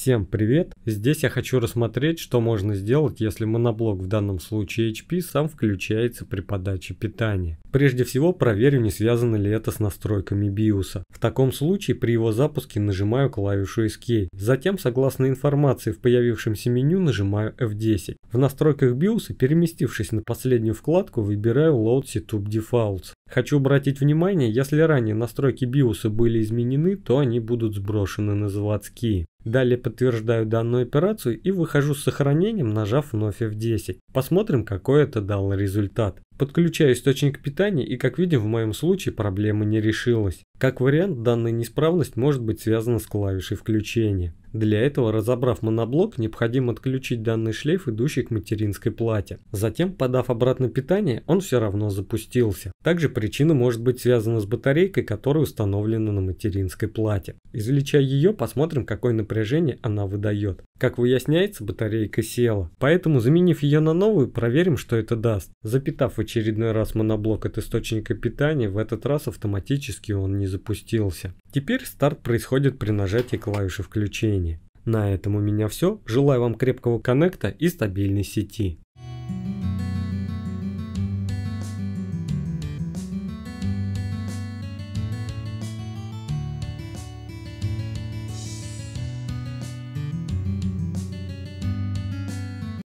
Всем привет! Здесь я хочу рассмотреть, что можно сделать, если моноблок в данном случае HP сам включается при подаче питания. Прежде всего проверю, не связано ли это с настройками BIOS. В таком случае при его запуске нажимаю клавишу Escape. Затем, согласно информации в появившемся меню, нажимаю F10. В настройках BIOS, переместившись на последнюю вкладку, выбираю Load Setup Defaults. Хочу обратить внимание, если ранее настройки BIOS были изменены, то они будут сброшены на заводские. Далее подтверждаю данную операцию и выхожу с сохранением, нажав вновь F10. Посмотрим, какой это дал результат. Подключаю источник питания и, как видим, в моем случае проблема не решилась. Как вариант, данная неисправность может быть связана с клавишей включения. Для этого, разобрав моноблок, необходимо отключить данный шлейф, идущий к материнской плате. Затем, подав обратно питание, он все равно запустился. Также причина может быть связана с батарейкой, которая установлена на материнской плате. Извлечая ее, посмотрим, какое напряжение она выдает. Как выясняется, батарейка села. Поэтому, заменив ее на новую, проверим, что это даст. Запитав в очередной раз моноблок от источника питания, в этот раз автоматически он не запустился. Теперь старт происходит при нажатии клавиши включения. На этом у меня все. Желаю вам крепкого коннекта и стабильной сети.